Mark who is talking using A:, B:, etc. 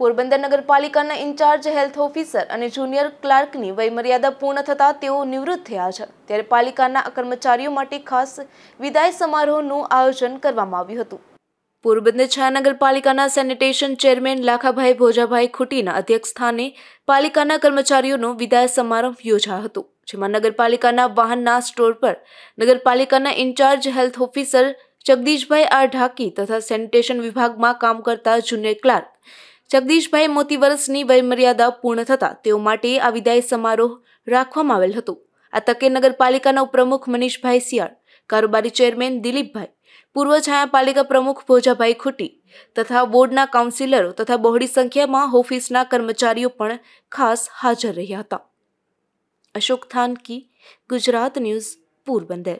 A: પોરબંદર નગરપાલિકાના incharge health officer અને junior ક્લાર્કની વયમર્યાદા પૂર્ણ થતાં તેઓ નિવૃત્ત થયા છે ત્યારે પાલિકાના કર્મચારીઓ માટે ખાસ વિદાય સમારોહનું આયોજન કરવામાં આવ્યું હતું પોરબંદર છાયા નગરપાલિકાના સેનિટેશન ચેરમેન લાખાભાઈ ભોજાભાઈ ખૂટીના અધ્યક્ષસ્થાને પાલિકાના કર્મચારીઓનો વિદાય સમારંભ યોજાયો હતો જેમાં નગરપાલિકાના વાહનના સ્ટોર પર નગરપાલિકાના incharge health officer Jagdishbhai R Dhaki તથા સેનિટેશન વિભાગમાં કામ કરતા જુનિયર ક્લાર્ક જગદીશભાઈ મોતી વર્ષની વયમર્યાદા પૂર્ણ થતા તેઓ માટે આ વિદાય સમારોહ રાખવામાં આવેલ હતો આ તકે નગરપાલિકાના ઉપપ્રમુખ મનીષભાઈ સિયાળ કારોબારી ચેરમેન દિલીપભાઈ પૂર્વ છાયાપાલિકા પ્રમુખ ભોજાભાઈ ખોટી તથા બોર્ડના કાઉન્સિલરો તથા બહોળી સંખ્યામાં ઓફિસના કર્મચારીઓ પણ ખાસ હાજર રહ્યા હતા અશોક થાનકી ગુજરાત ન્યૂઝ પોરબંદર